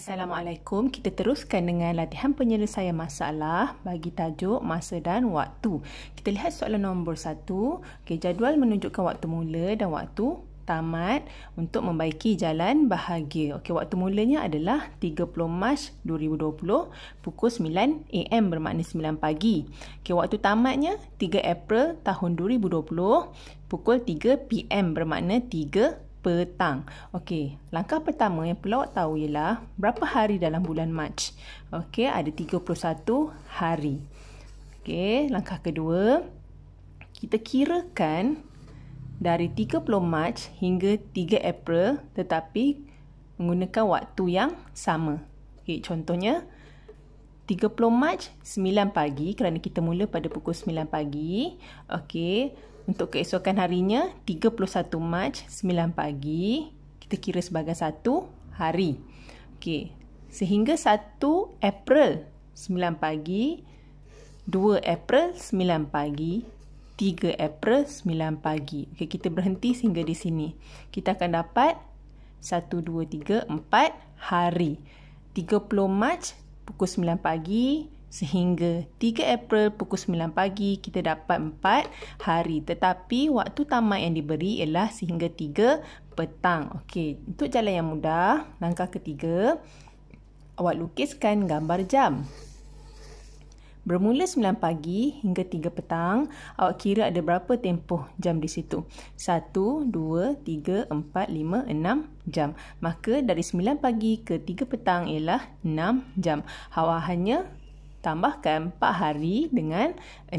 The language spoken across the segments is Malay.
Assalamualaikum. Kita teruskan dengan latihan penyelesaian masalah bagi tajuk masa dan waktu. Kita lihat soalan nombor satu. Okay, jadual menunjukkan waktu mula dan waktu tamat untuk membaiki jalan bahagia. Okey, waktu mulanya adalah 30 Mac 2020 pukul 9 AM bermakna 9 pagi. Okey, waktu tamatnya 3 April tahun 2020 pukul 3 PM bermakna 3 petang. Okey, langkah pertama yang perlu awak tahu ialah berapa hari dalam bulan Mac. Okey, ada 31 hari. Okey, langkah kedua, kita kirakan dari 30 Mac hingga 3 April tetapi menggunakan waktu yang sama. Okey, contohnya 30 Mac 9 pagi kerana kita mula pada pukul 9 pagi. Okey, untuk keesokan harinya 31 Mac 9 pagi kita kira sebagai satu hari. Okey, sehingga 1 April 9 pagi, 2 April 9 pagi, 3 April 9 pagi. Okey, kita berhenti sehingga di sini. Kita akan dapat 1 2 3 4 hari. 30 Mac pukul 9 pagi sehingga 3 April pukul 9 pagi kita dapat 4 hari tetapi waktu tamat yang diberi ialah sehingga 3 petang. Okey, untuk jalan yang mudah, langkah ketiga awak lukiskan gambar jam. Bermula 9 pagi hingga 3 petang, awak kira ada berapa tempoh jam di situ? 1, 2, 3, 4, 5, 6 jam. Maka dari 9 pagi ke 3 petang ialah 6 jam. Awak hanya tambahkan 4 hari dengan 6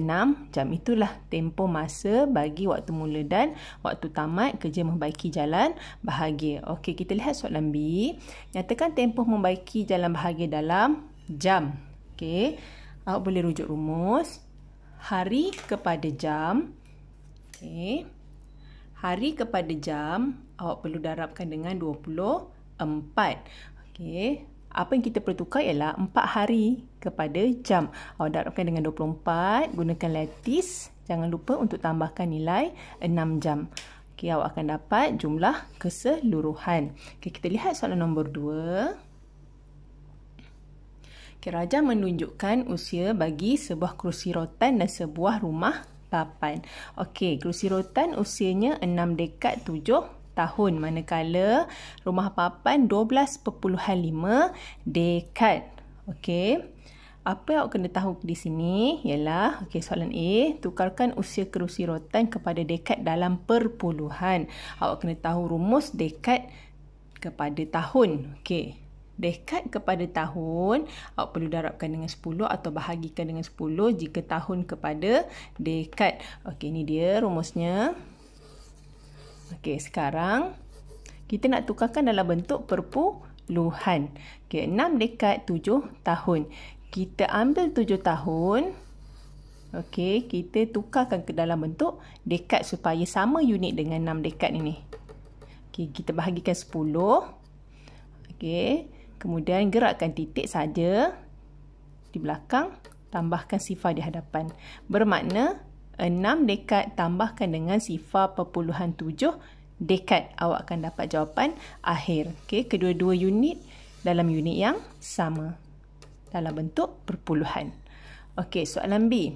jam. Itulah tempoh masa bagi waktu mula dan waktu tamat kerja membaiki jalan bahagia. Okey, kita lihat soalan B. Nyatakan tempoh membaiki jalan bahagia dalam jam. Okey awak boleh rujuk rumus hari kepada jam. Okey. Hari kepada jam awak perlu darabkan dengan 24. Okey. Apa yang kita perlu tukar ialah 4 hari kepada jam. Awak darabkan dengan 24, gunakan lattice. Jangan lupa untuk tambahkan nilai 6 jam. Okey, awak akan dapat jumlah keseluruhan. Okey, kita lihat soalan nombor 2. Kerajaan menunjukkan usia bagi sebuah kerusi rotan dan sebuah rumah papan. Okey, kerusi rotan usianya 6 dekad 7 tahun manakala rumah papan 12.5 dekad. Okey. Apa yang awak kena tahu di sini ialah okey soalan A tukarkan usia kerusi rotan kepada dekad dalam perpuluhan. Awak kena tahu rumus dekad kepada tahun. Okey dekat kepada tahun, awak perlu darabkan dengan 10 atau bahagikan dengan 10 jika tahun kepada dekat. Okey, ni dia rumusnya. Okey, sekarang kita nak tukarkan dalam bentuk perpuluhan. Okey, 6 dekat 7 tahun. Kita ambil 7 tahun. Okey, kita tukarkan ke dalam bentuk dekat supaya sama unit dengan 6 dekat ini. Okey, kita bahagikan 10. Okey. Kemudian gerakkan titik saja di belakang, tambahkan sifar di hadapan. Bermakna 6 dekad tambahkan dengan sifar perpuluhan 7 dekad awak akan dapat jawapan akhir. Okay, kedua-dua unit dalam unit yang sama dalam bentuk perpuluhan. Okey, soalan B.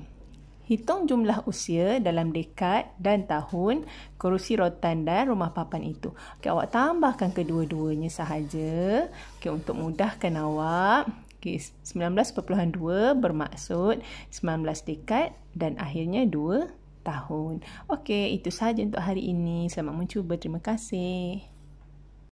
Hitung jumlah usia dalam dekad dan tahun kerusi rotan dan rumah papan itu. Okey, awak tambahkan kedua-duanya sahaja. Okey, untuk mudahkan awak. Okey, 19.2 bermaksud 19 dekad dan akhirnya 2 tahun. Okey, itu sahaja untuk hari ini. Selamat mencuba. Terima kasih.